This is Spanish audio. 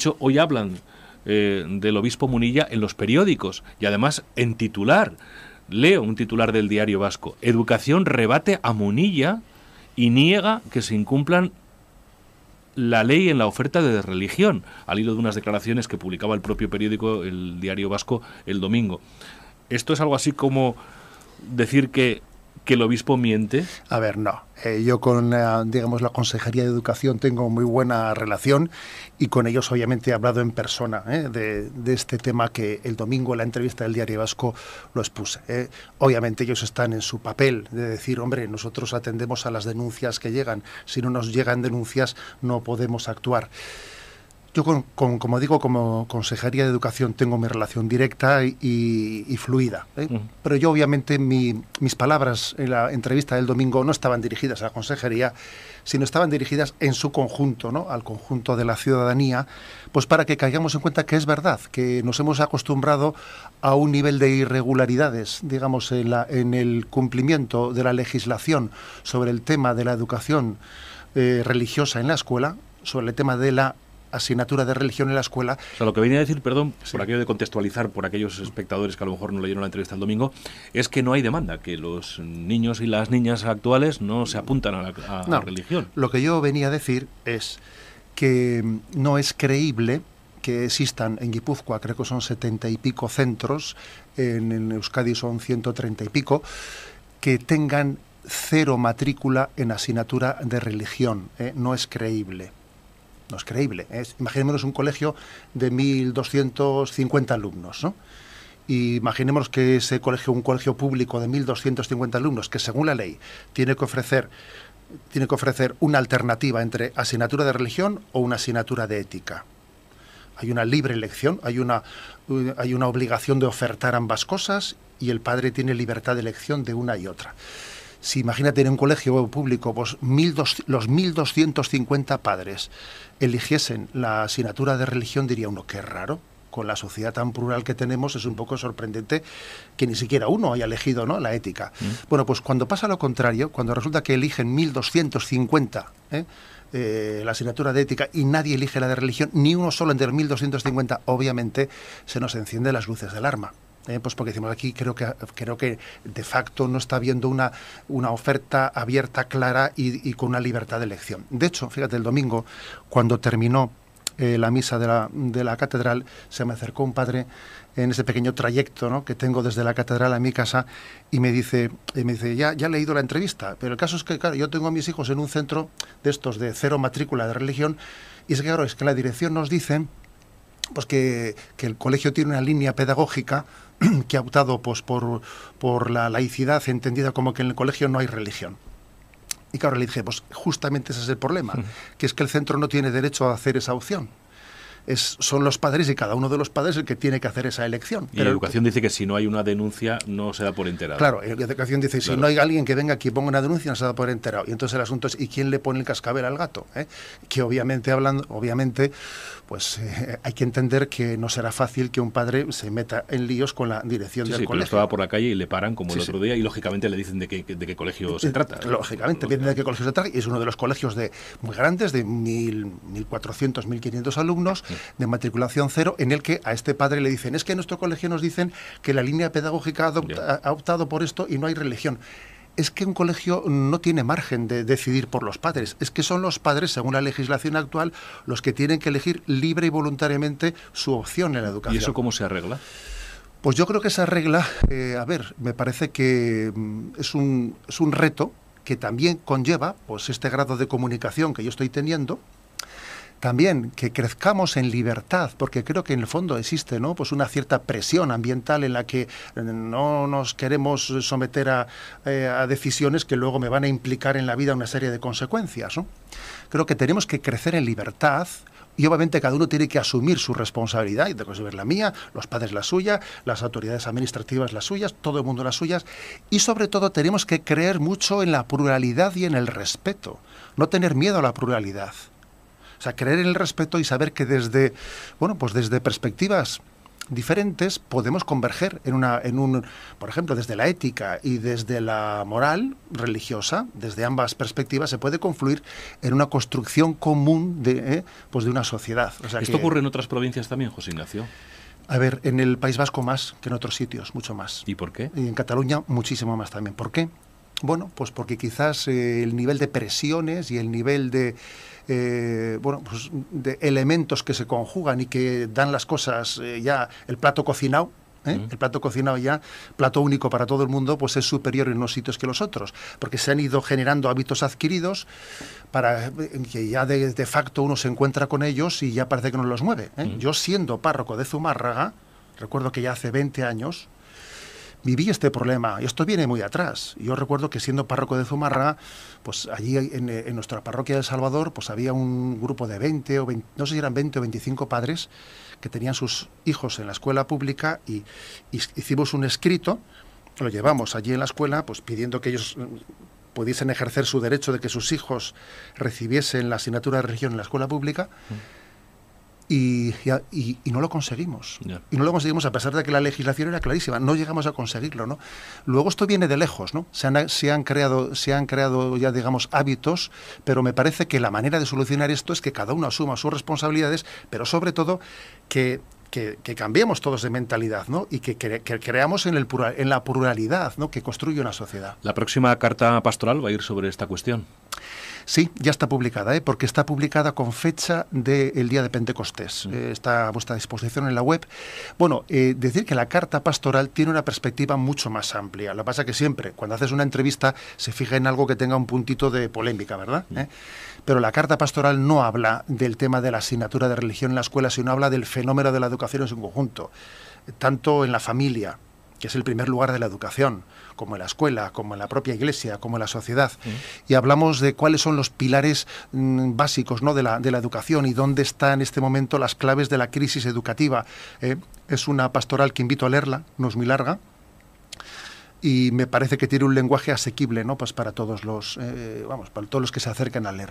hecho, hoy hablan eh, del obispo Munilla en los periódicos y además en titular. Leo un titular del diario vasco. Educación rebate a Munilla y niega que se incumplan la ley en la oferta de religión, al hilo de unas declaraciones que publicaba el propio periódico, el diario vasco, el domingo. Esto es algo así como decir que que el obispo miente? A ver, no. Eh, yo con, eh, digamos, la Consejería de Educación tengo muy buena relación y con ellos obviamente he hablado en persona eh, de, de, este tema que el domingo en la entrevista del Diario Vasco lo expuse. Obviamente ellos están en su papel de decir, hombre, nosotros atendemos a las denuncias que llegan. Si no nos llegan denuncias no podemos actuar. Yo, como digo, como Consejería de Educación tengo mi relación directa y, fluida. ¿eh? Pero yo, obviamente, mis palabras en la entrevista del domingo no estaban dirigidas a la Consejería, sino estaban dirigidas en su conjunto, ¿no? al conjunto de la ciudadanía, pues para que caigamos en cuenta que es verdad, que nos hemos acostumbrado a un nivel de irregularidades, digamos, en, la, en el cumplimiento de la legislación sobre el tema de la educación eh, religiosa en la escuela, sobre el tema de la asignatura de religión en la escuela. lo que venía a decir, perdón, por aquello de contextualizar por aquellos espectadores que a lo mejor no leyeron la entrevista el domingo, es que no hay demanda, que los niños y las niñas actuales no se apuntan a la religión. Lo que yo venía a decir es que no es creíble que existan en Guipúzcoa, creo que son setenta y pico centros, en, Euskadi son ciento treinta y pico, que tengan cero matrícula en asignatura de religión. ¿eh? No es creíble no es creíble. ¿eh? Imaginémonos un colegio de 1.250 alumnos, ¿no? Y imaginémonos que ese colegio, un colegio público de 1.250 alumnos, que según la ley tiene que ofrecer tiene que ofrecer una alternativa entre asignatura de religión o una asignatura de ética. Hay una libre elección, hay una, eh, hay una obligación de ofertar ambas cosas y el padre tiene libertad de elección de una y otra si imagínate en un colegio público pues, mil los 1.250 padres eligiesen la asignatura de religión, diría uno, qué raro. Con la sociedad tan plural que tenemos es un poco sorprendente que ni siquiera uno haya elegido ¿no? la ética. Mm. Bueno, pues cuando pasa lo contrario, cuando resulta que eligen 1.250 ¿eh? ¿eh? la asignatura de ética y nadie elige la de religión, ni uno solo entre 1.250, obviamente se nos encienden las luces del arma. Eh, pues porque decimos aquí creo que creo que de facto no está habiendo una, una oferta abierta, clara y, con una libertad de elección. De hecho, fíjate, el domingo, cuando terminó eh, la misa de la, catedral, se me acercó un padre en ese pequeño trayecto que tengo desde la catedral a mi casa y me dice, y me dice ya, ya he leído la entrevista, pero el caso es que claro, yo tengo a mis hijos en un centro de estos de cero matrícula de religión y es que claro, es que la dirección nos dice pues que, el colegio tiene una línea pedagógica que ha optado pues, por, por la laicidad entendida como que en el colegio no hay religión. Y claro, le dije, pues justamente ese es el problema, que es que el centro no tiene derecho a hacer esa opción son los padres y cada uno de los padres el que tiene que hacer esa elección. Y la Educación dice que si no hay una denuncia no se da por enterado. Claro, la Educación dice, si no hay alguien que venga aquí y ponga una denuncia no se da por enterado. Y entonces el asunto es, ¿y quién le pone el cascabel al gato? ¿Eh? Que obviamente, hablando, obviamente pues eh, hay que entender que no será fácil que un padre se meta en líos con la dirección del sí, colegio. estaba por la calle y le paran como el otro día y lógicamente le dicen de qué, colegio se eh, trata. Lógicamente, dicen de qué colegio se trata y es uno de los colegios de muy grandes, de 1.400, 1.500 alumnos de matriculación cero, en el que a este padre le dicen, es que en nuestro colegio nos dicen que la línea pedagógica ha optado por esto y no hay religión es que un colegio no tiene margen de decidir por los padres, es que son los padres, según la legislación actual, los que tienen que elegir libre y voluntariamente su opción en la educación. ¿Y eso cómo se arregla? Pues yo creo que esa regla, eh, a ver, me parece que mm, es un, es un reto que también conlleva pues, este grado de comunicación que yo estoy teniendo, también que crezcamos en libertad, porque creo que en el fondo existe pues una cierta presión ambiental en la que eh, no nos queremos someter eh, a, decisiones que luego me van a implicar en la vida una serie de consecuencias. Creo que tenemos que crecer en libertad, y obviamente cada uno tiene que asumir su responsabilidad, y tengo que la mía, los padres la suya, las autoridades administrativas las suyas, todo el mundo las suyas, y sobre todo tenemos que creer mucho en la pluralidad y en el respeto, no tener miedo a la pluralidad. O sea, creer en el respeto y saber que desde, bueno, pues desde perspectivas diferentes podemos converger en una en un por ejemplo desde la ética y desde la moral religiosa desde ambas perspectivas se puede confluir en una construcción común de ¿eh? pues de una sociedad o esto ocurre en otras provincias también José Ignacio a ver, en el País Vasco más que en otros sitios, mucho más. ¿Y por qué? Y en Cataluña muchísimo más también. ¿Por qué? Bueno, pues porque quizás eh, el nivel de presiones y el nivel de eh, bueno, pues de elementos que se conjugan y que dan las cosas eh, ya el plato cocinado, ¿eh? El plato cocinado ya, plato único para todo el mundo, pues es superior en unos sitios que los otros, porque se han ido generando hábitos adquiridos para que ya de, facto uno se encuentra con ellos y ya parece que no los mueve. Yo siendo párroco de Zumárraga, recuerdo que ya hace 20 años, viví este problema. y Esto viene muy atrás. Yo recuerdo que siendo párroco de Zumarra, pues allí eh, en, nuestra parroquia de El Salvador, pues había un grupo de 20 o 20, no sé si eran 20 o 25 padres que tenían sus hijos en la escuela pública y, hicimos un escrito, lo llevamos allí en la escuela, pues pidiendo que ellos mm, pudiesen ejercer su derecho de que sus hijos recibiesen la asignatura de religión en la escuela pública. Mm. Y, no lo conseguimos. Y no lo conseguimos a pesar de que la legislación era clarísima, no llegamos a conseguirlo. ¿no? Luego esto viene de lejos, ¿no? se, han, creado, se han creado ya digamos hábitos, pero me parece que la manera de solucionar esto es que cada uno asuma sus responsabilidades, pero sobre todo que que, cambiemos todos de mentalidad ¿no? y que, creamos en, el en la pluralidad ¿no? que construye una sociedad. La próxima carta pastoral va a ir sobre esta cuestión. Sí, ya está publicada, ¿eh? porque está publicada con fecha del día de Pentecostés. Mm. Eh, está a vuestra disposición en la web. Bueno, eh, decir que la carta pastoral tiene una perspectiva mucho más amplia. Lo que pasa que siempre, cuando haces una entrevista, se fija en algo que tenga un puntito de polémica, ¿verdad? Mm. Pero la carta pastoral no habla del tema de la asignatura de religión en la escuela, sino habla del fenómeno de la educación en su conjunto, tanto en la familia que es el primer lugar de la educación, como en la escuela, como en la propia iglesia, como en la sociedad. Y hablamos de cuáles son los pilares mm, básicos de, la, educación y dónde están en este momento las claves de la crisis educativa. Eh, es una pastoral que invito a leerla, no es muy larga. Y me parece que tiene un lenguaje asequible, ¿no? Pues para todos los, eh, vamos, para todos los que se acercan a leerla.